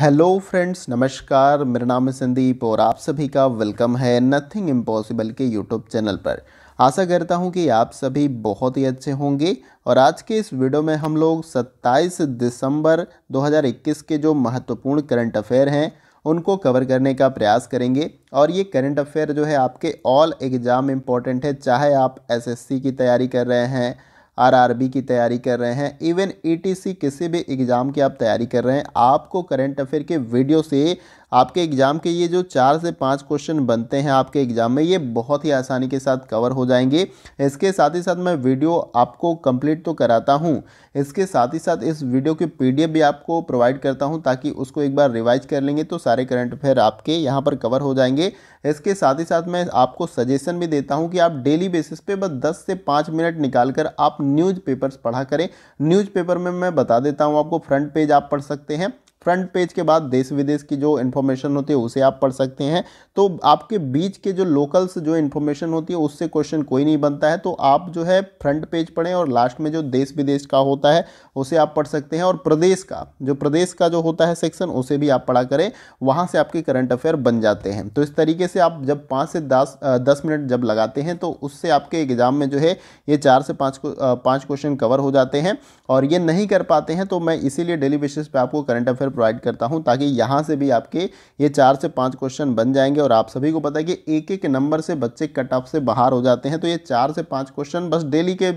hello friends नमस्कार मेरा नाम है संदीप और आप सभी का वेलकम है नथिंग इम्पॉसिबल के यूट्यूब चैनल पर आशा करता हूं कि आप सभी बहुत ही अच्छे होंगे और आज के इस वीडियो में हम लोग 27 दिसंबर 2021 के जो महत्वपूर्ण करंट अफेयर हैं उनको कवर करने का प्रयास करेंगे और ये करंट अफेयर जो है आपके ऑल एग्ज़ाम इम्पॉर्टेंट है चाहे आप एसएससी की तैयारी कर रहे हैं आरआरबी की तैयारी कर रहे हैं इवन ईटीसी e किसी भी एग्ज़ाम की आप तैयारी कर रहे हैं आपको करंट अफेयर के वीडियो से आपके एग्ज़ाम के ये जो चार से पाँच क्वेश्चन बनते हैं आपके एग्ज़ाम में ये बहुत ही आसानी के साथ कवर हो जाएंगे इसके साथ ही साथ मैं वीडियो आपको कंप्लीट तो कराता हूँ इसके साथ ही साथ इस वीडियो की पी भी आपको प्रोवाइड करता हूँ ताकि उसको एक बार रिवाइज कर लेंगे तो सारे करंट अफेयर आपके यहाँ पर कवर हो जाएंगे इसके साथ ही साथ मैं आपको सजेशन भी देता हूँ कि आप डेली बेसिस पे बस दस से पाँच मिनट निकाल कर आप न्यूज़ पढ़ा करें न्यूज़ में मैं बता देता हूँ आपको फ्रंट पेज आप पढ़ सकते हैं फ्रंट पेज के बाद देश विदेश की जो इन्फॉर्मेशन होती है उसे आप पढ़ सकते हैं तो आपके बीच के जो लोकल्स जो इन्फॉर्मेशन होती है उससे क्वेश्चन कोई नहीं बनता है तो आप जो है फ्रंट पेज पढ़ें और लास्ट में जो देश विदेश का होता है उसे आप पढ़ सकते हैं और प्रदेश का जो प्रदेश का जो होता है सेक्शन उसे भी आप पढ़ा करें वहाँ से आपके करंट अफेयर बन जाते हैं तो इस तरीके से आप जब पाँच से दस दस मिनट जब लगाते हैं तो उससे आपके एग्ज़ाम में जो है ये चार से पाँच पाँच क्वेश्चन कवर हो जाते हैं और ये नहीं कर पाते हैं तो मैं इसीलिए डेली बेसिस पर आपको करंट अफेयर प्रोवाइड करता हूँ ताकि यहाँ से भी आपके ये चार से पाँच क्वेश्चन बन जाएंगे और आप सभी को पता है कि एक एक नंबर से बच्चे कट ऑफ से बाहर हो जाते हैं तो ये चार से पाँच क्वेश्चन बस डेली के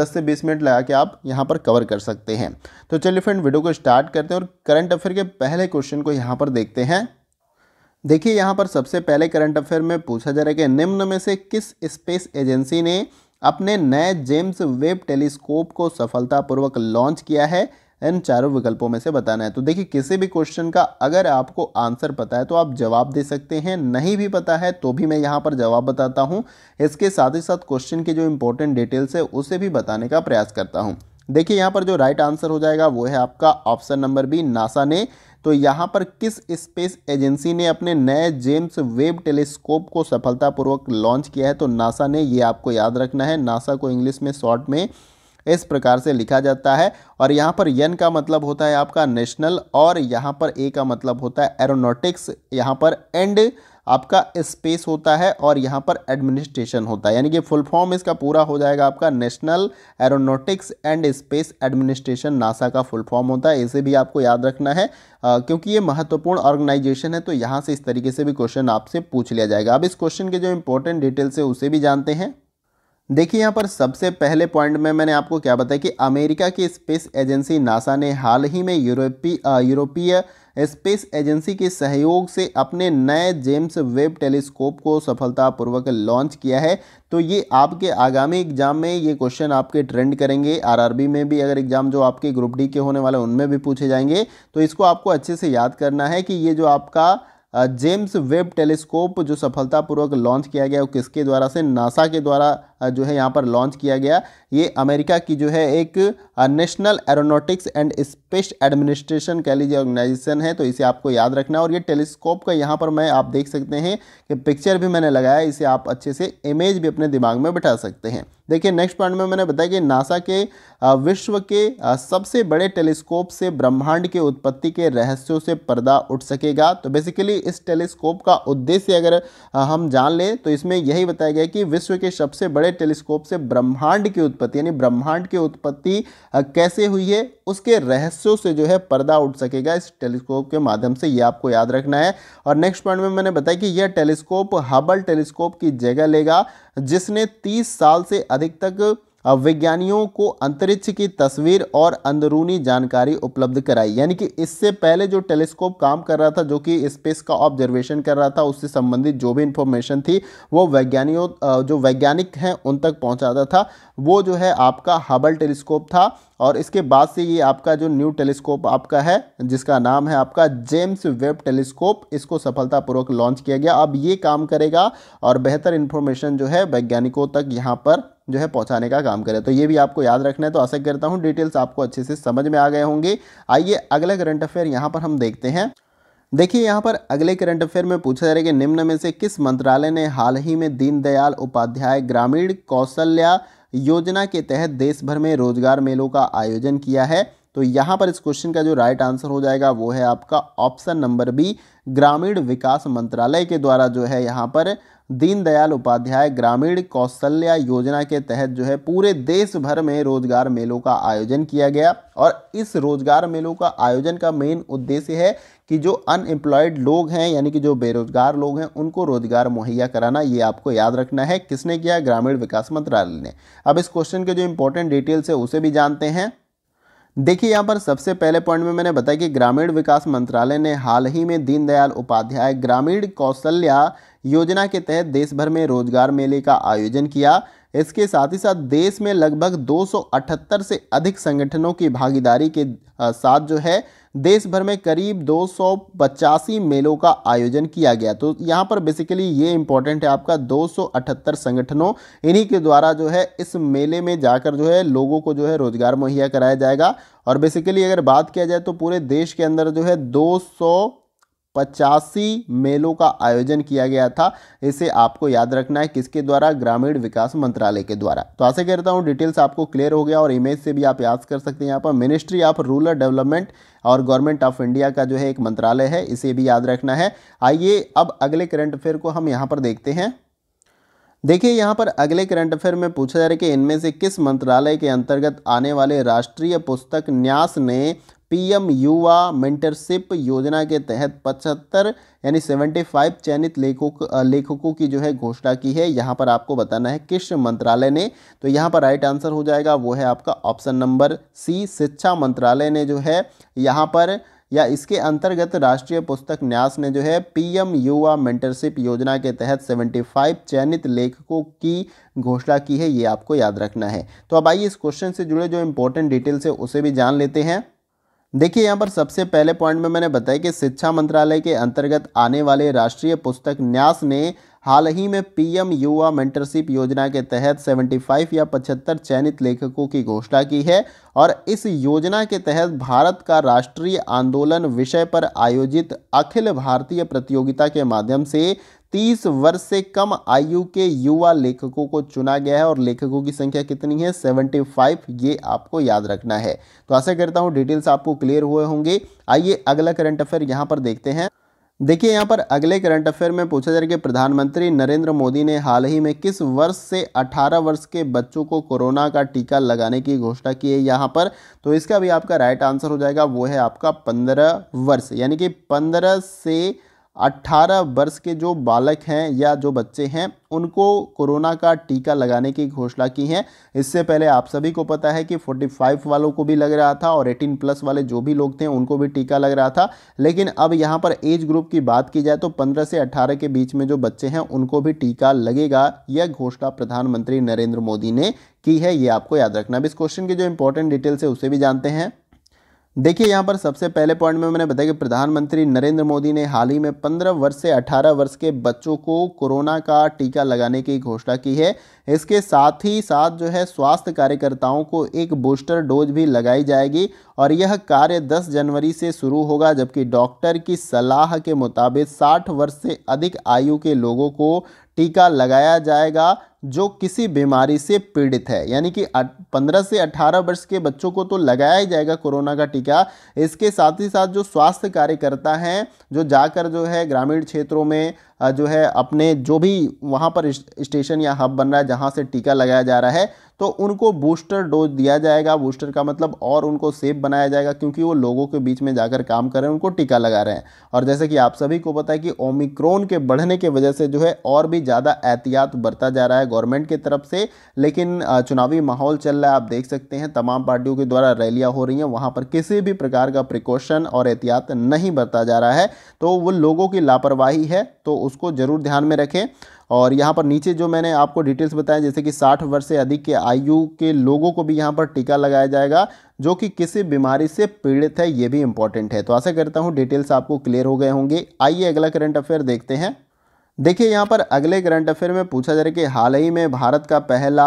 दस से बीस मिनट लगा के आप यहाँ पर कवर कर सकते हैं तो चलिए फ्रेंड वीडियो को स्टार्ट करते हैं और करंट अफेयर के पहले क्वेश्चन को यहाँ पर देखते हैं देखिए यहाँ पर सबसे पहले करंट अफेयर में पूछा जा रहा है कि निम्न में से किस स्पेस एजेंसी ने अपने नए जेम्स वेब टेलीस्कोप को सफलतापूर्वक लॉन्च किया है इन चारों विकल्पों में से बताना है तो देखिए किसी भी क्वेश्चन का अगर आपको आंसर पता है तो आप जवाब दे सकते हैं नहीं भी पता है तो भी मैं यहाँ पर जवाब बताता हूँ इसके साथ ही साथ क्वेश्चन की जो इंपॉर्टेंट डिटेल्स है उसे भी बताने का प्रयास करता हूँ देखिए यहाँ पर जो राइट आंसर हो जाएगा वो है आपका ऑप्शन नंबर बी नासा ने तो यहाँ पर किस स्पेस एजेंसी ने अपने नए जेम्स वेब टेलीस्कोप को सफलतापूर्वक लॉन्च किया है तो नासा ने ये आपको याद रखना है नासा को इंग्लिश में शॉर्ट में इस प्रकार से लिखा जाता है और यहाँ पर यन का मतलब होता है आपका नेशनल और यहाँ पर ए का मतलब होता है एरोनोटिक्स यहाँ पर एंड आपका स्पेस होता है और यहाँ पर एडमिनिस्ट्रेशन होता है यानी कि फुल फॉर्म इसका पूरा हो जाएगा आपका National Aeronautics and Space Administration NASA का फुल फॉर्म होता है इसे भी आपको याद रखना है आ, क्योंकि ये महत्वपूर्ण ऑर्गेनाइजेशन है तो यहाँ से इस तरीके से भी क्वेश्चन आपसे पूछ लिया जाएगा अब इस क्वेश्चन के जो इंपॉर्टेंट डिटेल्स है उसे भी जानते हैं देखिए यहाँ पर सबसे पहले पॉइंट में मैंने आपको क्या बताया कि अमेरिका की स्पेस एजेंसी नासा ने हाल ही में यूरोपी यूरोपीय स्पेस एजेंसी के सहयोग से अपने नए जेम्स वेब टेलीस्कोप को सफलतापूर्वक लॉन्च किया है तो ये आपके आगामी एग्जाम में ये क्वेश्चन आपके ट्रेंड करेंगे आरआरबी में भी अगर एग्जाम जो आपके ग्रुप डी के होने वाले उनमें भी पूछे जाएंगे तो इसको आपको अच्छे से याद करना है कि ये जो आपका जेम्स वेब टेलीस्कोप जो सफलतापूर्वक लॉन्च किया गया वो किसके द्वारा से नासा के द्वारा जो है यहाँ पर लॉन्च किया गया ये अमेरिका की जो है एक National Aeronautics and Space Administration कह लीजिए ऑर्गेनाइजेशन है तो इसे आपको याद रखना है और ये टेलीस्कोप का यहाँ पर मैं आप देख सकते हैं कि पिक्चर भी मैंने लगाया इसे आप अच्छे से इमेज भी अपने दिमाग में बिठा सकते हैं देखिए नेक्स्ट पॉइंट में मैंने बताया कि नासा के विश्व के सबसे बड़े टेलीस्कोप से ब्रह्मांड के उत्पत्ति के रहस्यों से पर्दा उठ सकेगा तो बेसिकली इस टेलीस्कोप का उद्देश्य अगर हम जान लें तो इसमें यही बताया गया कि विश्व के सबसे बड़े टेलीस्कोप से ब्रह्मांड की उत्पत्ति यानी ब्रह्मांड की उत्पत्ति कैसे हुई है उसके रहस्यों से जो है पर्दा उठ सकेगा इस टेलीस्कोप के माध्यम से ये आपको याद रखना है और नेक्स्ट पॉइंट में मैंने बताया कि यह टेलीस्कोप हबल टेलीस्कोप की जगह लेगा जिसने 30 साल से अधिक तक अब वैज्ञानियों को अंतरिक्ष की तस्वीर और अंदरूनी जानकारी उपलब्ध कराई यानी कि इससे पहले जो टेलीस्कोप काम कर रहा था जो कि स्पेस का ऑब्जर्वेशन कर रहा था उससे संबंधित जो भी इंफॉर्मेशन थी वो वैज्ञानियों जो वैज्ञानिक हैं उन तक पहुंचाता था वो जो है आपका हबल टेलीस्कोप था और इसके बाद से ये आपका जो न्यू टेलीस्कोप आपका है जिसका नाम है आपका जेम्स वेब टेलीस्कोप इसको सफलतापूर्वक लॉन्च किया गया अब ये काम करेगा और बेहतर इन्फॉर्मेशन जो है वैज्ञानिकों तक यहाँ पर जो है पहुंचाने का काम करें तो ये भी आपको याद रखना है तो आशा करता हूँ डिटेल्स आपको अच्छे से समझ में आ गए होंगे आइए अगला करंट अफेयर यहाँ पर हम देखते हैं देखिए यहाँ पर अगले करंट अफेयर में पूछा जा रहा है कि निम्न में से किस मंत्रालय ने हाल ही में दीनदयाल उपाध्याय ग्रामीण कौशल्या योजना के तहत देश भर में रोजगार मेलों का आयोजन किया है तो यहाँ पर इस क्वेश्चन का जो राइट आंसर हो जाएगा वो है आपका ऑप्शन नंबर बी ग्रामीण विकास मंत्रालय के द्वारा जो है यहाँ पर दीनदयाल उपाध्याय ग्रामीण कौशल्या योजना के तहत जो है पूरे देश भर में रोजगार मेलों का आयोजन किया गया और इस रोजगार मेलों का आयोजन का मेन उद्देश्य है कि जो अनएम्प्लॉयड लोग हैं यानी कि जो बेरोजगार लोग हैं उनको रोजगार मुहैया कराना ये आपको याद रखना है किसने किया ग्रामीण विकास मंत्रालय ने अब इस क्वेश्चन के जो इंपॉर्टेंट डिटेल्स है उसे भी जानते हैं देखिए यहाँ पर सबसे पहले पॉइंट में मैंने बताया कि ग्रामीण विकास मंत्रालय ने हाल ही में दीनदयाल उपाध्याय ग्रामीण कौशल्या योजना के तहत देश भर में रोजगार मेले का आयोजन किया इसके साथ ही साथ देश में लगभग 278 से अधिक संगठनों की भागीदारी के साथ जो है देश भर में करीब दो मेलों का आयोजन किया गया तो यहाँ पर बेसिकली ये इंपॉर्टेंट है आपका 278 संगठनों इन्हीं के द्वारा जो है इस मेले में जाकर जो है लोगों को जो है रोजगार मुहैया कराया जाएगा और बेसिकली अगर बात किया जाए तो पूरे देश के अंदर जो है दो पचासी मेलों का आयोजन किया गया था इसे आपको याद रखना है किसके द्वारा ग्रामीण विकास मंत्रालय के द्वारा तो आशा करता हूँ डिटेल्स आपको क्लियर हो गया और इमेज से भी आप याद कर सकते हैं यहाँ पर मिनिस्ट्री ऑफ रूरल डेवलपमेंट और गवर्नमेंट ऑफ इंडिया का जो है एक मंत्रालय है इसे भी याद रखना है आइए अब अगले करंट अफेयर को हम यहाँ पर देखते हैं देखिए यहाँ पर अगले करंट अफेयर में पूछा जा रहा है कि इनमें से किस मंत्रालय के अंतर्गत आने वाले राष्ट्रीय पुस्तक न्यास ने पीएम युवा मेंटरशिप योजना के तहत पचहत्तर यानी सेवेंटी फाइव चयनित लेखक लेखकों की जो है घोषणा की है यहाँ पर आपको बताना है किस मंत्रालय ने तो यहाँ पर राइट आंसर हो जाएगा वो है आपका ऑप्शन नंबर सी शिक्षा मंत्रालय ने जो है यहाँ पर या इसके अंतर्गत राष्ट्रीय पुस्तक न्यास ने जो है पीएम युवा मेंटरशिप योजना के तहत 75 चयनित लेखकों की घोषणा की है ये आपको याद रखना है तो अब आइए इस क्वेश्चन से जुड़े जो इम्पोर्टेंट डिटेल्स है उसे भी जान लेते हैं देखिए यहाँ पर सबसे पहले पॉइंट में मैंने बताया कि शिक्षा मंत्रालय के अंतर्गत आने वाले राष्ट्रीय पुस्तक न्यास ने हाल ही में पीएम युवा मेंटरशिप योजना के तहत 75 या 75 चयनित लेखकों की घोषणा की है और इस योजना के तहत भारत का राष्ट्रीय आंदोलन विषय पर आयोजित अखिल भारतीय प्रतियोगिता के माध्यम से तीस वर्ष से कम आयु के युवा लेखकों को चुना गया है और लेखकों की संख्या कितनी है सेवेंटी फाइव ये आपको याद रखना है तो आशा करता हूँ डिटेल्स आपको क्लियर हुए होंगे आइए अगला करंट अफेयर यहाँ पर देखते हैं देखिए यहाँ पर अगले करंट अफेयर में पूछा जा रहा है कि प्रधानमंत्री नरेंद्र मोदी ने हाल ही में किस वर्ष से 18 वर्ष के बच्चों को कोरोना का टीका लगाने की घोषणा की है यहाँ पर तो इसका भी आपका राइट आंसर हो जाएगा वो है आपका 15 वर्ष यानी कि 15 से 18 वर्ष के जो बालक हैं या जो बच्चे हैं उनको कोरोना का टीका लगाने की घोषणा की है इससे पहले आप सभी को पता है कि 45 वालों को भी लग रहा था और 18 प्लस वाले जो भी लोग थे उनको भी टीका लग रहा था लेकिन अब यहां पर एज ग्रुप की बात की जाए तो 15 से 18 के बीच में जो बच्चे हैं उनको भी टीका लगेगा यह घोषणा प्रधानमंत्री नरेंद्र मोदी ने की है ये आपको याद रखना अब इस क्वेश्चन की जो इंपॉर्टेंट डिटेल्स है उसे भी जानते हैं देखिए यहाँ पर सबसे पहले पॉइंट में मैंने बताया कि प्रधानमंत्री नरेंद्र मोदी ने हाल ही में 15 वर्ष से 18 वर्ष के बच्चों को कोरोना का टीका लगाने की घोषणा की है इसके साथ ही साथ जो है स्वास्थ्य कार्यकर्ताओं को एक बूस्टर डोज भी लगाई जाएगी और यह कार्य 10 जनवरी से शुरू होगा जबकि डॉक्टर की सलाह के मुताबिक 60 वर्ष से अधिक आयु के लोगों को टीका लगाया जाएगा जो किसी बीमारी से पीड़ित है यानी कि 15 से 18 वर्ष के बच्चों को तो लगाया ही जाएगा कोरोना का टीका इसके साथ ही साथ जो स्वास्थ्य कार्यकर्ता हैं जो जाकर जो है ग्रामीण क्षेत्रों में जो है अपने जो भी वहाँ पर स्टेशन या हब बन रहा है जहाँ से टीका लगाया जा रहा है तो उनको बूस्टर डोज दिया जाएगा बूस्टर का मतलब और उनको सेफ बनाया जाएगा क्योंकि वो लोगों के बीच में जाकर काम कर रहे हैं उनको टीका लगा रहे हैं और जैसे कि आप सभी को पता है कि ओमिक्रोन के बढ़ने की वजह से जो है और भी ज़्यादा एहतियात बरता जा रहा है गवर्नमेंट की तरफ से लेकिन चुनावी माहौल चल रहा है आप देख सकते हैं तमाम पार्टियों के द्वारा रैलियाँ हो रही हैं वहाँ पर किसी भी प्रकार का प्रिकॉशन और एहतियात नहीं बरता जा रहा है तो वो लोगों की लापरवाही है तो उसको ज़रूर ध्यान में रखें और यहाँ पर नीचे जो मैंने आपको डिटेल्स बताया जैसे कि 60 वर्ष से अधिक के आयु के लोगों को भी यहाँ पर टीका लगाया जाएगा जो कि किसी बीमारी से पीड़ित है ये भी इंपॉर्टेंट है तो आशा करता हूँ डिटेल्स आपको क्लियर हो गए होंगे आइए अगला करंट अफेयर देखते हैं देखिए यहाँ पर अगले करंट अफेयर में पूछा जा रहा है कि हाल ही में भारत का पहला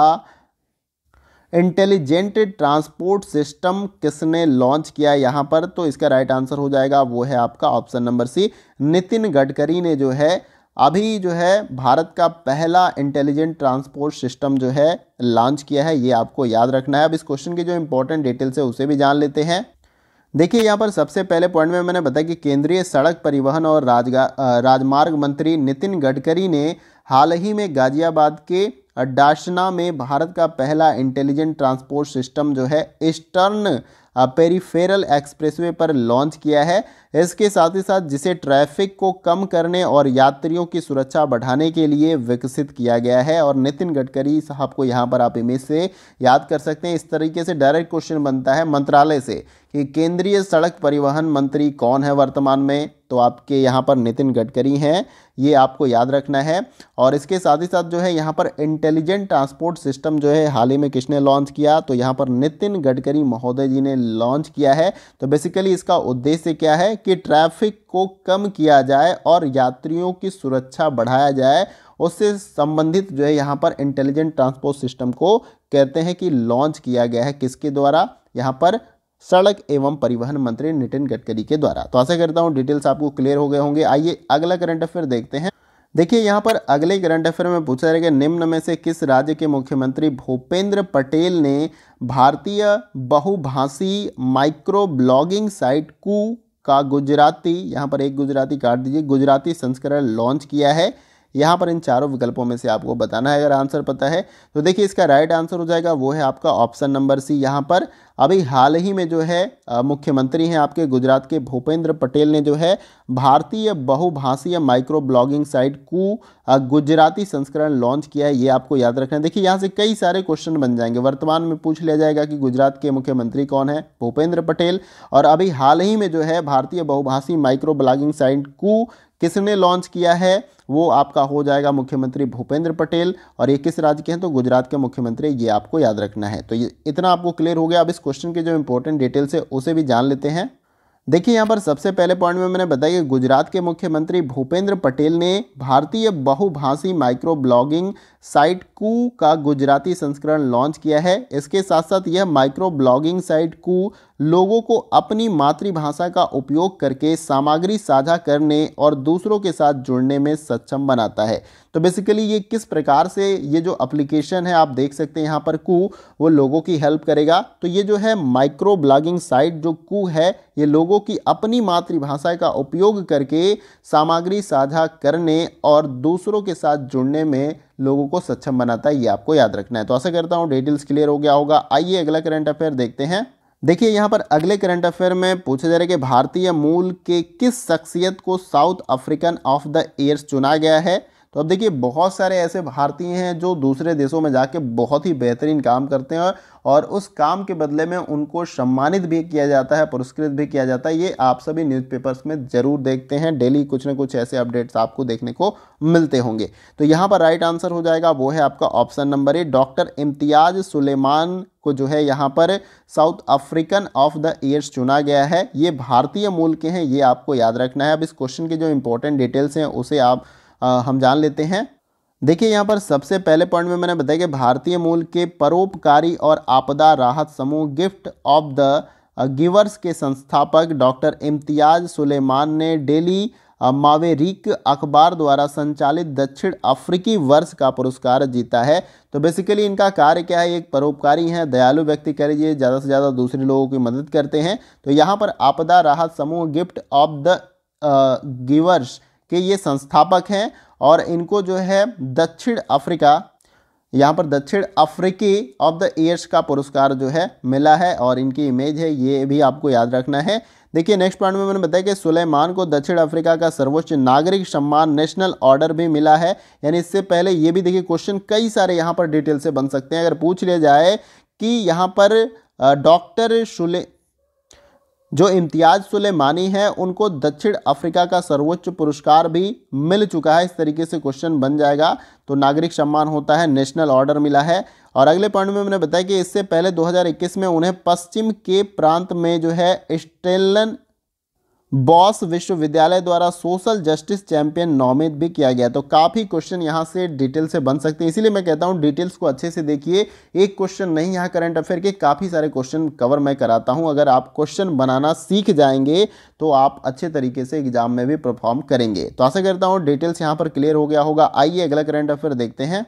इंटेलिजेंट ट्रांसपोर्ट सिस्टम किसने लॉन्च किया यहाँ पर तो इसका राइट आंसर हो जाएगा वो है आपका option number C Nitin Gadkari ने जो है अभी जो है भारत का पहला इंटेलिजेंट ट्रांसपोर्ट सिस्टम जो है लॉन्च किया है ये आपको याद रखना है अब इस क्वेश्चन के जो इंपॉर्टेंट डिटेल्स है उसे भी जान लेते हैं देखिए यहाँ पर सबसे पहले पॉइंट में मैंने बताया कि केंद्रीय सड़क परिवहन और राजमार्ग मंत्री नितिन गडकरी ने हाल ही में गाजियाबाद के डाशना में भारत का पहला इंटेलिजेंट ट्रांसपोर्ट सिस्टम जो है ईस्टर्न पेरीफेरल एक्सप्रेसवे पर लॉन्च किया है इसके साथ ही साथ जिसे ट्रैफिक को कम करने और यात्रियों की सुरक्षा बढ़ाने के लिए विकसित किया गया है और नितिन गडकरी साहब को यहाँ पर आप इमेज से याद कर सकते हैं इस तरीके से डायरेक्ट क्वेश्चन बनता है मंत्रालय से कि केंद्रीय सड़क परिवहन मंत्री कौन है वर्तमान में तो आपके यहाँ पर नितिन गडकरी हैं ये आपको याद रखना है और इसके साथ ही साथ जो है यहाँ पर इंटेलिजेंट ट्रांसपोर्ट सिस्टम जो है हाल ही में किसने लॉन्च किया तो यहाँ पर नितिन गडकरी महोदय जी ने लॉन्च किया है तो बेसिकली इसका उद्देश्य क्या है कि ट्रैफिक को कम किया जाए और यात्रियों की सुरक्षा बढ़ाया जाए उससे संबंधित जो है यहाँ पर इंटेलिजेंट ट्रांसपोर्ट सिस्टम को कहते हैं कि लॉन्च किया गया है किसके द्वारा यहाँ पर सड़क एवं परिवहन मंत्री नितिन गडकरी के द्वारा तो आशा करता हूँ डिटेल्स आपको क्लियर हो गए होंगे आइए अगला करंट अफेयर देखते हैं देखिए यहाँ पर अगले करंट अफेयर में पूछा जाएगा निम्न में से किस राज्य के मुख्यमंत्री भूपेंद्र पटेल ने भारतीय बहुभाषी माइक्रो ब्लॉगिंग साइट कू का गुजराती यहाँ पर एक गुजराती काट दीजिए गुजराती संस्करण लॉन्च किया है यहाँ पर इन चारों विकल्पों में से आपको बताना है अगर आंसर पता है तो देखिए इसका राइट आंसर हो जाएगा वो है आपका ऑप्शन नंबर सी यहाँ पर अभी हाल ही में जो है मुख्यमंत्री हैं आपके गुजरात के भूपेंद्र पटेल ने जो है भारतीय बहुभाषीय माइक्रो ब्लॉगिंग साइट को गुजराती संस्करण लॉन्च किया है ये आपको याद रखना है देखिए यहाँ से कई सारे क्वेश्चन बन जाएंगे वर्तमान में पूछ लिया जाएगा कि गुजरात के मुख्यमंत्री कौन है भूपेंद्र पटेल और अभी हाल ही में जो है भारतीय बहुभाषी माइक्रो ब्लॉगिंग साइट को किसने लॉन्च किया है वो आपका हो जाएगा मुख्यमंत्री भूपेंद्र पटेल और ये किस राज्य के हैं तो गुजरात के मुख्यमंत्री ये आपको याद रखना है तो ये इतना आपको क्लियर हो गया अब इस क्वेश्चन के जो इंपॉर्टेंट डिटेल्स है उसे भी जान लेते हैं देखिए यहाँ पर सबसे पहले पॉइंट में मैंने बताया कि गुजरात के मुख्यमंत्री भूपेंद्र पटेल ने भारतीय बहुभाषी माइक्रो ब्लॉगिंग साइट कू का गुजराती संस्करण लॉन्च किया है इसके साथ साथ यह माइक्रो ब्लॉगिंग साइट कू लोगों को अपनी मातृभाषा का उपयोग करके सामग्री साझा करने और दूसरों के साथ जुड़ने में सक्षम बनाता है तो बेसिकली ये किस प्रकार से ये जो एप्लीकेशन है आप देख सकते हैं यहाँ पर कू वो लोगों की हेल्प करेगा तो ये जो है माइक्रो ब्लॉगिंग साइट जो कू है ये लोगों की अपनी मातृभाषा का उपयोग करके सामग्री साझा करने और दूसरों के साथ जुड़ने में लोगों को सक्षम बनाता है ये आपको याद रखना है तो ऐसा करता हूँ डिटेल्स क्लियर हो गया होगा आइए अगला करंट अफेयर देखते हैं देखिए यहाँ पर अगले करंट अफेयर में पूछा जा रहा है कि भारतीय मूल के किस शख्सियत को South African of the years चुना गया है तो अब देखिए बहुत सारे ऐसे भारतीय हैं जो दूसरे देशों में जाके बहुत ही बेहतरीन काम करते हैं और उस काम के बदले में उनको सम्मानित भी किया जाता है पुरस्कृत भी किया जाता है ये आप सभी न्यूज़पेपर्स में ज़रूर देखते हैं डेली कुछ ना कुछ ऐसे अपडेट्स आपको देखने को मिलते होंगे तो यहाँ पर राइट आंसर हो जाएगा वो है आपका option number A doctor Imtiaz Sooliman को जो है यहाँ पर South African of the years चुना गया है ये भारतीय मूल के हैं ये आपको याद रखना है अब इस क्वेश्चन के जो इंपॉर्टेंट डिटेल्स हैं उसे आप आ, हम जान लेते हैं देखिए यहाँ पर सबसे पहले पॉइंट में मैंने बताया कि भारतीय मूल के परोपकारी और आपदा राहत समूह गिफ्ट ऑफ द गिवर्स के संस्थापक डॉक्टर इम्तियाज सुलेमान ने डेली मावेरिक अखबार द्वारा संचालित दक्षिण अफ्रीकी वर्ष का पुरस्कार जीता है तो बेसिकली इनका कार्य क्या है एक परोपकारी हैं दयालु व्यक्ति कह लीजिए ज़्यादा से ज़्यादा दूसरे लोगों की मदद करते हैं तो यहाँ पर आपदा राहत समूह गिफ्ट ऑफ द गिवर्स के ये संस्थापक हैं और इनको जो है दक्षिण अफ्रीका यहाँ पर दक्षिण अफ्रीकी ऑफ द ईयर्स का पुरस्कार जो है मिला है और इनकी इमेज है ये भी आपको याद रखना है देखिए नेक्स्ट पॉइंट में मैंने बताया कि सुलेमान को दक्षिण अफ्रीका का सर्वोच्च नागरिक सम्मान नेशनल ऑर्डर भी मिला है यानी इससे पहले ये भी देखिए क्वेश्चन कई सारे यहाँ पर डिटेल से बन सकते हैं अगर पूछ लिया जाए कि यहाँ पर डॉक्टर सुले जो इम्तियाज सुलेमानी हैं उनको दक्षिण अफ्रीका का सर्वोच्च पुरस्कार भी मिल चुका है इस तरीके से क्वेश्चन बन जाएगा तो नागरिक सम्मान होता है नेशनल ऑर्डर मिला है और अगले पॉइंट में मैंने बताया कि इससे पहले 2021 में उन्हें पश्चिम के प्रांत में जो है स्टेलन बॉस विश्वविद्यालय द्वारा सोशल जस्टिस चैंपियन नॉमित भी किया गया तो काफ़ी क्वेश्चन यहां से डिटेल से बन सकते हैं इसीलिए मैं कहता हूं डिटेल्स को अच्छे से देखिए एक क्वेश्चन नहीं यहां करंट अफेयर के काफ़ी सारे क्वेश्चन कवर मैं कराता हूं अगर आप क्वेश्चन बनाना सीख जाएंगे तो आप अच्छे तरीके से एग्जाम में भी परफॉर्म करेंगे तो आशा करता हूँ डिटेल्स यहाँ पर क्लियर हो गया होगा आइए अगला करंट अफेयर देखते हैं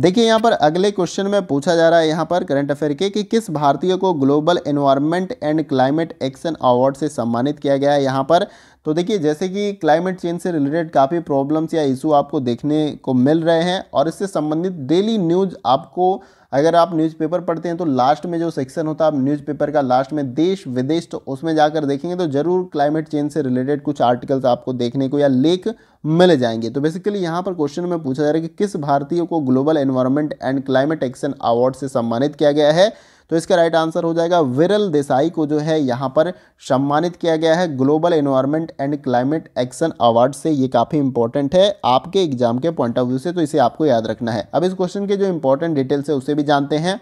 देखिए यहाँ पर अगले क्वेश्चन में पूछा जा रहा है यहाँ पर करंट अफेयर के कि किस भारतीय को global environment and climate action award से सम्मानित किया गया है यहाँ पर तो देखिए जैसे कि क्लाइमेट चेंज से रिलेटेड काफ़ी प्रॉब्लम्स या इशू आपको देखने को मिल रहे हैं और इससे संबंधित डेली न्यूज़ आपको अगर आप न्यूज़पेपर पढ़ते हैं तो लास्ट में जो सेक्शन होता है आप न्यूज़पेपर का लास्ट में देश विदेश तो उसमें जाकर देखेंगे तो ज़रूर क्लाइमेट चेंज से रिलेटेड कुछ आर्टिकल्स आपको देखने को या लेख मिल जाएंगे तो बेसिकली यहाँ पर क्वेश्चन में पूछा जा रहा है कि किस भारतीय को global environment and climate action award से सम्मानित किया गया है तो इसका राइट आंसर हो जाएगा विरल देसाई को जो है यहाँ पर सम्मानित किया गया है global environment and climate action award से ये काफ़ी इंपॉर्टेंट है आपके एग्जाम के पॉइंट ऑफ व्यू से तो इसे आपको याद रखना है अब इस क्वेश्चन के जो इंपॉर्टेंट डिटेल्स है उसे भी जानते हैं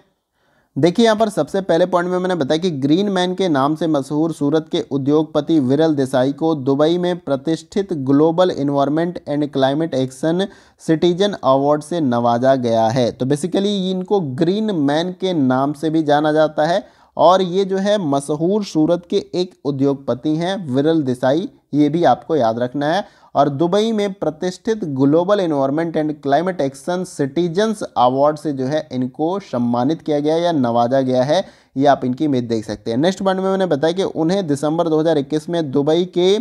देखिए यहाँ पर सबसे पहले पॉइंट में मैंने बताया कि ग्रीन मैन के नाम से मशहूर सूरत के उद्योगपति विरल देसाई को दुबई में प्रतिष्ठित global environment and climate action citizen award से नवाजा गया है तो बेसिकली इनको ग्रीन मैन के नाम से भी जाना जाता है और ये जो है मशहूर सूरत के एक उद्योगपति हैं विरल देसाई ये भी आपको याद रखना है और दुबई में प्रतिष्ठित global environment and climate action citizens award से जो है इनको सम्मानित किया गया या नवाजा गया है ये आप इनकी इमेज देख सकते हैं नेक्स्ट पॉइंट में मैंने बताया कि उन्हें दिसंबर 2021 में दुबई के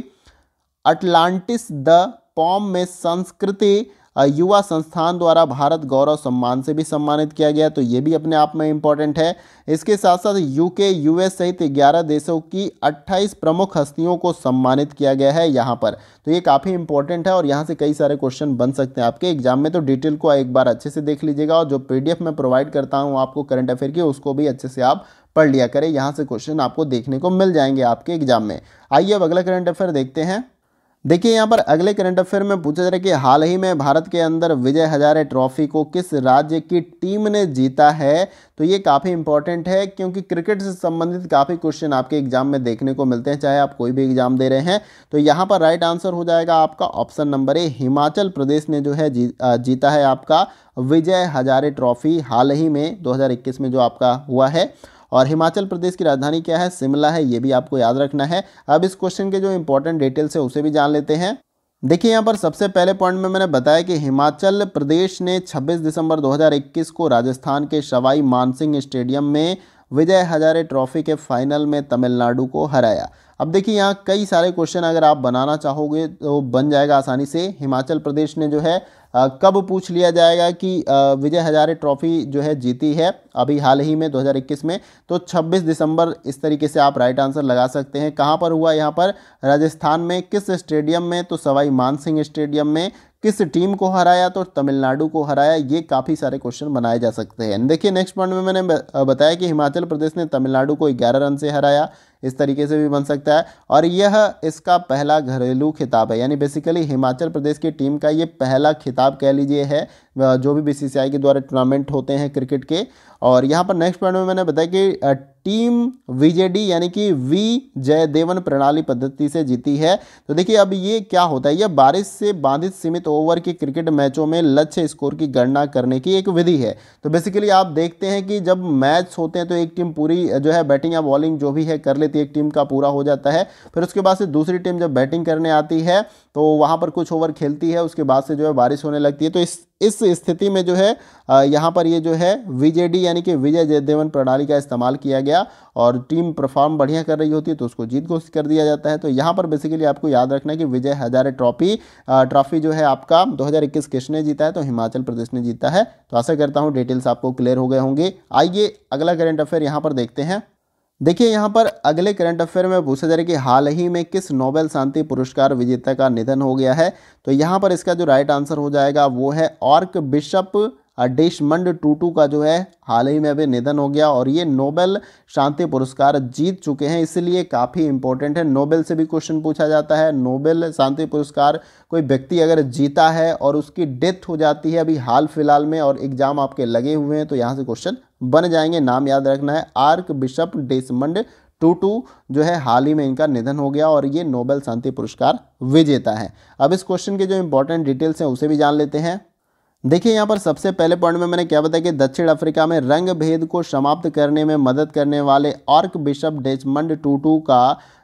अटलांटिस द पॉम में संस्कृति युवा संस्थान द्वारा भारत गौरव सम्मान से भी सम्मानित किया गया तो ये भी अपने आप में इम्पोर्टेंट है इसके साथ साथ यूके यूएस सहित ग्यारह देशों की अट्ठाईस प्रमुख हस्तियों को सम्मानित किया गया है यहाँ पर तो ये काफ़ी इंपॉर्टेंट है और यहाँ से कई सारे क्वेश्चन बन सकते हैं आपके एग्जाम में तो डिटेल को एक बार अच्छे से देख लीजिएगा और जो पी मैं प्रोवाइड करता हूँ आपको करंट अफेयर की उसको भी अच्छे से आप पढ़ लिया करें यहाँ से क्वेश्चन आपको देखने को मिल जाएंगे आपके एग्जाम में आइए अब अगला करंट अफेयर देखते हैं देखिए यहाँ पर अगले करंट अफेयर में पूछा जा रहा है कि हाल ही में भारत के अंदर विजय हजारे ट्रॉफी को किस राज्य की टीम ने जीता है तो ये काफ़ी इंपॉर्टेंट है क्योंकि क्रिकेट से संबंधित काफ़ी क्वेश्चन आपके एग्जाम में देखने को मिलते हैं चाहे आप कोई भी एग्जाम दे रहे हैं तो यहाँ पर राइट आंसर हो जाएगा आपका option number A Himachal Pradesh ने जो है जी, जीता है आपका विजय हजारे ट्रॉफी हाल ही में दो में जो आपका हुआ है और हिमाचल प्रदेश की राजधानी क्या है शिमला है ये भी आपको याद रखना है अब इस क्वेश्चन के जो इंपॉर्टेंट डिटेल्स है उसे भी जान लेते हैं देखिए यहाँ पर सबसे पहले पॉइंट में मैंने बताया कि हिमाचल प्रदेश ने 26 दिसंबर 2021 को राजस्थान के सवाई मानसिंह स्टेडियम में विजय हजारे ट्रॉफी के फाइनल में तमिलनाडु को हराया अब देखिए यहाँ कई सारे क्वेश्चन अगर आप बनाना चाहोगे तो बन जाएगा आसानी से हिमाचल प्रदेश ने जो है कब पूछ लिया जाएगा कि विजय हज़ारे ट्रॉफ़ी जो है जीती है अभी हाल ही में 2021 में तो 26 दिसंबर इस तरीके से आप राइट आंसर लगा सकते हैं कहां पर हुआ यहाँ पर राजस्थान में किस स्टेडियम में तो सवाई मानसिंह स्टेडियम में किस टीम को हराया तो तमिलनाडु को हराया ये काफ़ी सारे क्वेश्चन बनाए जा सकते हैं देखिए नेक्स्ट पॉइंट में मैंने बताया कि हिमाचल प्रदेश ने तमिलनाडु को 11 रन से हराया इस तरीके से भी बन सकता है और यह इसका पहला घरेलू खिताब है यानी बेसिकली हिमाचल प्रदेश की टीम का ये पहला खिताब कह लीजिए है जो भी बी के द्वारा टूर्नामेंट होते हैं क्रिकेट के और यहाँ पर नेक्स्ट पॉइंट में मैंने बताया कि टीम वीजेडी यानी कि वी जय देवन प्रणाली पद्धति से जीती है तो देखिए अब ये क्या होता है यह बारिश से बाधित सीमित ओवर के क्रिकेट मैचों में लक्ष्य स्कोर की गणना करने की एक विधि है तो बेसिकली आप देखते हैं कि जब मैच होते हैं तो एक टीम पूरी जो है बैटिंग या बॉलिंग जो भी है कर लेती है एक टीम का पूरा हो जाता है फिर उसके बाद से दूसरी टीम जब बैटिंग करने आती है तो वहाँ पर कुछ ओवर खेलती है उसके बाद से जो है बारिश होने लगती है तो इस इस स्थिति में जो है यहाँ पर ये जो है वीजेडी यानी कि विजय जयदेवन प्रणाली का इस्तेमाल किया गया और टीम परफॉर्म बढ़िया कर रही होती है तो उसको जीत घोषित कर दिया जाता है तो यहाँ पर बेसिकली आपको याद रखना है कि विजय हजारे ट्रॉफी ट्रॉफी जो है आपका दो किसने जीता है तो हिमाचल प्रदेश ने जीता है तो आशा करता हूँ डिटेल्स आपको क्लियर हो गए होंगे आइए अगला करेंट अफेयर यहाँ पर देखते हैं देखिए यहाँ पर अगले करंट अफेयर में पूछा जा रहा है कि हाल ही में किस नोबेल शांति पुरस्कार विजेता का निधन हो गया है तो यहाँ पर इसका जो राइट आंसर हो जाएगा वो है ऑर्क बिशप डिशमंड टूटू का जो है हाल ही में अभी निधन हो गया और ये नोबेल शांति पुरस्कार जीत चुके हैं इसलिए काफ़ी इंपॉर्टेंट है नोबेल से भी क्वेश्चन पूछा जाता है नोबेल शांति पुरस्कार कोई व्यक्ति अगर जीता है और उसकी डेथ हो जाती है अभी हाल फिलहाल में और एग्ज़ाम आपके लगे हुए हैं तो यहाँ से क्वेश्चन बन जाएंगे नाम याद रखना है आर्क बिशप डेसमंड टूटू जो है हाल ही में इनका निधन हो गया और ये नोबेल शांति पुरस्कार विजेता है अब इस क्वेश्चन के जो इंपॉर्टेंट डिटेल्स हैं उसे भी जान लेते हैं देखिए यहाँ पर सबसे पहले पॉइंट में मैंने क्या बताया कि दक्षिण अफ्रीका में रंग भेद को समाप्त करने में मदद करने वाले आर्क बिशप डेचमंड टूटू का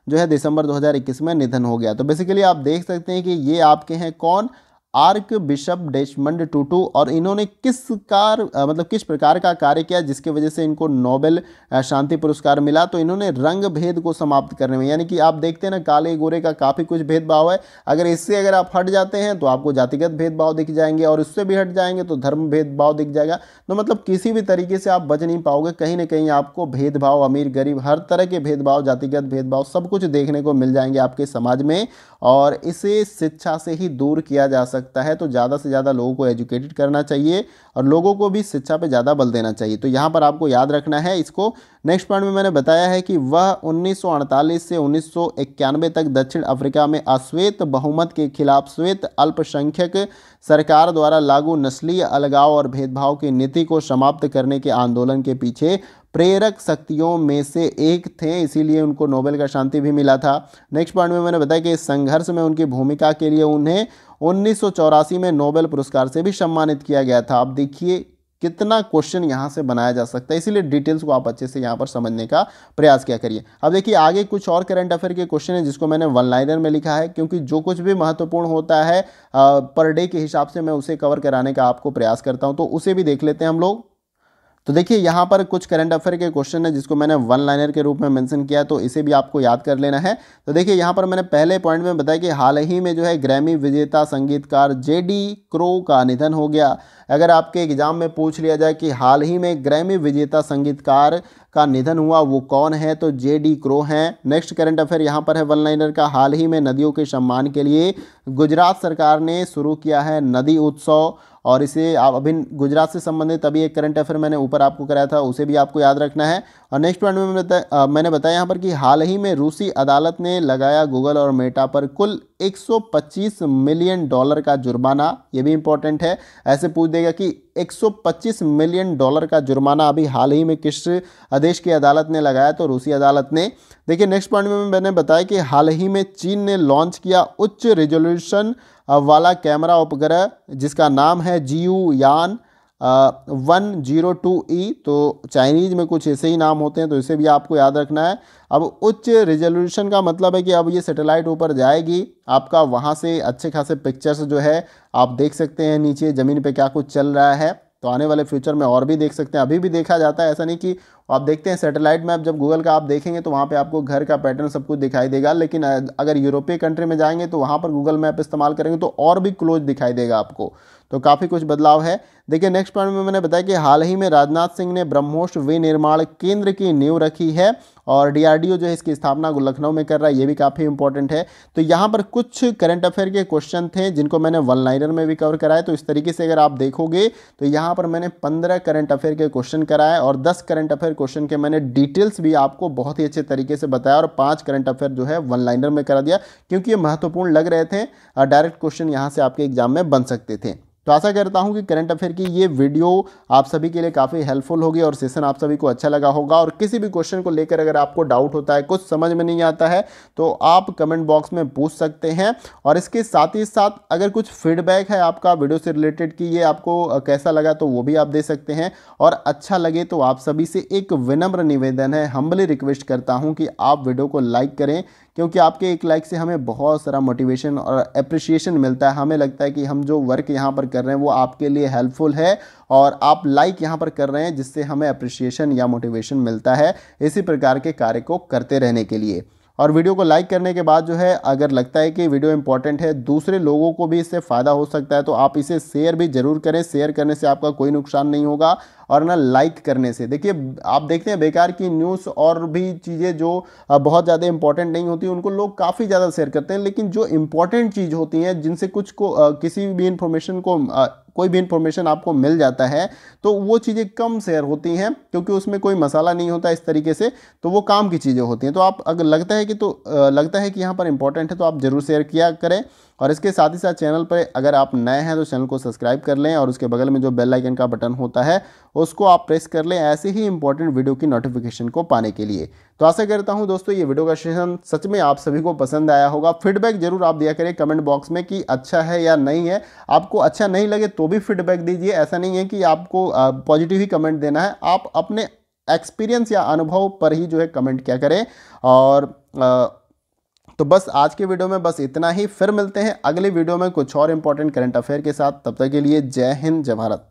जो है दिसंबर 2021 में निधन हो गया तो बेसिकली आप देख सकते हैं कि ये आपके हैं कौन आर्क बिशप डेशमंड टूटू और इन्होंने किस कार मतलब किस प्रकार का कार्य किया जिसकी वजह से इनको नोबेल शांति पुरस्कार मिला तो इन्होंने रंग भेद को समाप्त करने में यानी कि आप देखते हैं ना काले गोरे का काफ़ी कुछ भेदभाव है अगर इससे अगर आप हट जाते हैं तो आपको जातिगत भेदभाव दिख जाएंगे और उससे भी हट जाएंगे तो धर्म भेदभाव दिख जाएगा तो मतलब किसी भी तरीके से आप बच नहीं पाओगे कहीं ना कहीं आपको भेदभाव अमीर गरीब हर तरह के भेदभाव जातिगत भेदभाव सब कुछ देखने को मिल जाएंगे आपके समाज में और इसे शिक्षा से ही दूर किया जा सकता सकता है तो ज़्यादा से ज़्यादा लोगों को एजुकेटेड करना चाहिए और लोगों को भी शिक्षा पे ज़्यादा बल देना चाहिए तो यहाँ पर आपको याद रखना है इसको नेक्स्ट पॉइंट में मैंने बताया है कि वह उन्नीस से उन्नीस तक दक्षिण अफ्रीका में अश्वेत बहुमत के खिलाफ श्वेत अल्पसंख्यक सरकार द्वारा लागू नस्लीय अलगाव और भेदभाव की नीति को समाप्त करने के आंदोलन के पीछे प्रेरक शक्तियों में से एक थे इसीलिए उनको नोबेल का शांति भी मिला था नेक्स्ट पॉइंट में मैंने बताया कि इस संघर्ष में उनकी भूमिका के लिए उन्हें उन्नीस में नोबेल पुरस्कार से भी सम्मानित किया गया था आप देखिए कितना क्वेश्चन यहाँ से बनाया जा सकता है इसीलिए डिटेल्स को आप अच्छे से यहाँ पर समझने का प्रयास किया करिए अब देखिए आगे कुछ और करंट अफेयर के क्वेश्चन है जिसको मैंने वन लाइनर में लिखा है क्योंकि जो कुछ भी महत्वपूर्ण होता है पर डे के हिसाब से मैं उसे कवर कराने का आपको प्रयास करता हूँ तो उसे भी देख लेते हैं हम लोग तो देखिए यहाँ पर कुछ करंट अफेयर के क्वेश्चन है जिसको मैंने वन लाइनर के रूप में मेंशन किया तो इसे भी आपको याद कर लेना है तो देखिए यहाँ पर मैंने पहले पॉइंट में बताया कि हाल ही में जो है ग्रैमी विजेता संगीतकार जे डी क्रो का निधन हो गया अगर आपके एग्जाम में पूछ लिया जाए कि हाल ही में ग्रैमी विजेता संगीतकार का निधन हुआ वो कौन है तो जे डी क्रो हैं नेक्स्ट करंट अफेयर यहाँ पर है वन लाइनर का हाल ही में नदियों के सम्मान के लिए गुजरात सरकार ने शुरू किया है नदी उत्सव और इसे आप अभी गुजरात से संबंधित अभी एक करंट अफेयर मैंने ऊपर आपको कराया था उसे भी आपको याद रखना है और नेक्स्ट पॉइंट में बता, मैंने बताया यहाँ पर कि हाल ही में रूसी अदालत ने लगाया गूगल और मेटा पर कुल 125 मिलियन डॉलर का जुर्माना ये भी इंपॉर्टेंट है ऐसे पूछ देगा कि 125 मिलियन डॉलर का जुर्माना अभी हाल ही में किस आदेश की अदालत ने लगाया तो रूसी अदालत ने देखिए नेक्स्ट पॉइंट में मैंने बताया कि हाल ही में चीन ने लॉन्च किया उच्च रेजोल्यूशन वाला कैमरा उपग्रह जिसका नाम है जी यान वन जीरो टू ई तो चाइनीज़ में कुछ ऐसे ही नाम होते हैं तो इसे भी आपको याद रखना है अब उच्च रिजोल्यूशन का मतलब है कि अब ये सैटेलाइट ऊपर जाएगी आपका वहाँ से अच्छे खासे पिक्चर्स जो है आप देख सकते हैं नीचे ज़मीन पे क्या कुछ चल रहा है तो आने वाले फ्यूचर में और भी देख सकते हैं अभी भी देखा जाता है ऐसा नहीं कि और आप देखते हैं सैटेलाइट मैप जब गूगल का आप देखेंगे तो वहाँ पे आपको घर का पैटर्न सब कुछ दिखाई देगा लेकिन अगर यूरोपीय कंट्री में जाएंगे तो वहाँ पर गूगल मैप इस्तेमाल करेंगे तो और भी क्लोज दिखाई देगा आपको तो काफ़ी कुछ बदलाव है देखिए नेक्स्ट पॉइंट में मैंने बताया कि हाल ही में राजनाथ सिंह ने ब्रह्मोस विनिर्माण केंद्र की नींव रखी है और डीआरडीओ जो है इसकी स्थापना लखनऊ में कर रहा है ये भी काफ़ी इंपॉर्टेंट है तो यहाँ पर कुछ करंट अफेयर के क्वेश्चन थे जिनको मैंने वन लाइनर में भी कवर कराए तो इस तरीके से अगर आप देखोगे तो यहाँ पर मैंने पंद्रह करंट अफेयर के क्वेश्चन कराए और दस करंट अफेयर क्वेश्चन के मैंने डिटेल्स भी आपको बहुत ही अच्छे तरीके से बताया और पांच करंट अफेयर जो है वन लाइनर में करा दिया क्योंकि ये महत्वपूर्ण लग रहे थे डायरेक्ट क्वेश्चन यहाँ से आपके एग्जाम में बन सकते थे तो आशा करता हूँ कि करंट अफेयर की ये वीडियो आप सभी के लिए काफ़ी हेल्पफुल होगी और सेशन आप सभी को अच्छा लगा होगा और किसी भी क्वेश्चन को लेकर अगर आपको डाउट होता है कुछ समझ में नहीं आता है तो आप कमेंट बॉक्स में पूछ सकते हैं और इसके साथ ही साथ अगर कुछ फीडबैक है आपका वीडियो से रिलेटेड कि ये आपको कैसा लगा तो वो भी आप दे सकते हैं और अच्छा लगे तो आप सभी से एक विनम्र निवेदन है हम्बली रिक्वेस्ट करता हूँ कि आप वीडियो को लाइक करें क्योंकि आपके एक लाइक से हमें बहुत सारा मोटिवेशन और अप्रिशिएशन मिलता है हमें लगता है कि हम जो वर्क यहाँ पर कर रहे हैं वो आपके लिए हेल्पफुल है और आप लाइक यहाँ पर कर रहे हैं जिससे हमें अप्रिशिएशन या मोटिवेशन मिलता है इसी प्रकार के कार्य को करते रहने के लिए और वीडियो को लाइक करने के बाद जो है अगर लगता है कि वीडियो इंपॉर्टेंट है दूसरे लोगों को भी इससे फ़ायदा हो सकता है तो आप इसे शेयर भी ज़रूर करें शेयर करने से आपका कोई नुकसान नहीं होगा और ना लाइक करने से देखिए आप देखते हैं बेकार की न्यूज़ और भी चीज़ें जो बहुत ज़्यादा इंपॉर्टेंट नहीं होती उनको लोग काफ़ी ज़्यादा शेयर करते हैं लेकिन जो इंपॉर्टेंट चीज़ होती हैं जिनसे कुछ को किसी भी इंफॉर्मेशन को कोई भी इन्फॉर्मेशन आपको मिल जाता है तो वो चीज़ें कम शेयर होती हैं क्योंकि उसमें कोई मसाला नहीं होता इस तरीके से तो वो काम की चीज़ें होती हैं तो आप अगर लगता है कि तो लगता है कि यहाँ पर इंपॉर्टेंट है तो आप ज़रूर शेयर किया करें और इसके साथ ही साथ चैनल पर अगर आप नए हैं तो चैनल को सब्सक्राइब कर लें और उसके बगल में जो बेल आइकन का बटन होता है उसको आप प्रेस कर लें ऐसे ही इंपॉर्टेंट वीडियो की नोटिफिकेशन को पाने के लिए तो आशा करता हूँ दोस्तों ये वीडियो का सेशन सच में आप सभी को पसंद आया होगा फीडबैक जरूर आप दिया करें कमेंट बॉक्स में कि अच्छा है या नहीं है आपको अच्छा नहीं लगे तो भी फीडबैक दीजिए ऐसा नहीं है कि आपको पॉजिटिव ही कमेंट देना है आप अपने एक्सपीरियंस या अनुभव पर ही जो है कमेंट क्या करें और तो बस आज के वीडियो में बस इतना ही फिर मिलते हैं अगले वीडियो में कुछ और इंपॉर्टेंट करंट अफेयर के साथ तब तक के लिए जय हिंद जय भारत